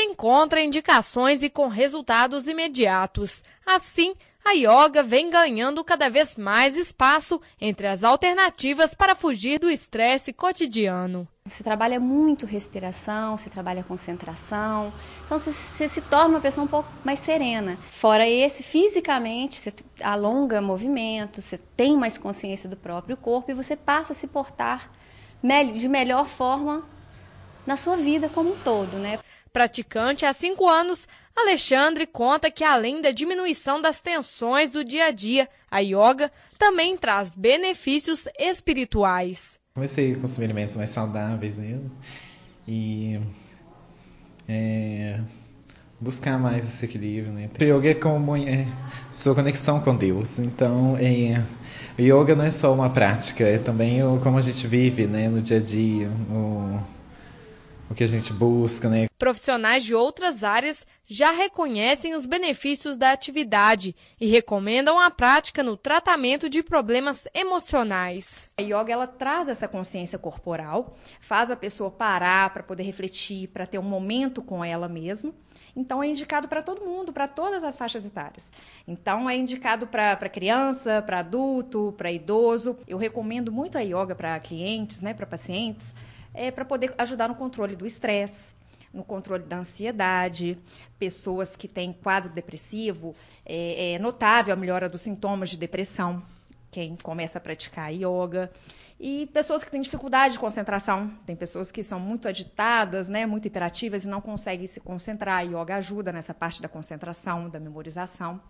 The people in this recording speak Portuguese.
encontra indicações e com resultados imediatos. Assim, a yoga vem ganhando cada vez mais espaço entre as alternativas para fugir do estresse cotidiano. Você trabalha muito respiração, você trabalha concentração, então você, você, se torna uma pessoa um pouco mais serena. Fora esse, fisicamente, você alonga movimentos, você tem mais consciência do próprio corpo e você passa a se portar de melhor forma na sua vida como um todo, né? Praticante há cinco anos, Alexandre conta que além da diminuição das tensões do dia a dia, a yoga também traz benefícios espirituais. Comecei a consumir alimentos mais saudáveis mesmo e é, buscar mais esse equilíbrio. Né? O yoga é como é, sua conexão com Deus. Então, é, yoga não é só uma prática, é também o, como a gente vive né, no dia a dia. O, que a gente busca, né? Profissionais de outras áreas já reconhecem os benefícios da atividade e recomendam a prática no tratamento de problemas emocionais. A yoga ela traz essa consciência corporal, faz a pessoa parar para poder refletir, para ter um momento com ela mesma. Então é indicado para todo mundo, para todas as faixas etárias. Então é indicado para criança, para adulto, para idoso. Eu recomendo muito a yoga para clientes, né, para pacientes é, para poder ajudar no controle do estresse, no controle da ansiedade, pessoas que têm quadro depressivo, é, é notável a melhora dos sintomas de depressão, quem começa a praticar yoga, e pessoas que têm dificuldade de concentração, tem pessoas que são muito agitadas, né, muito hiperativas e não conseguem se concentrar, a yoga ajuda nessa parte da concentração, da memorização.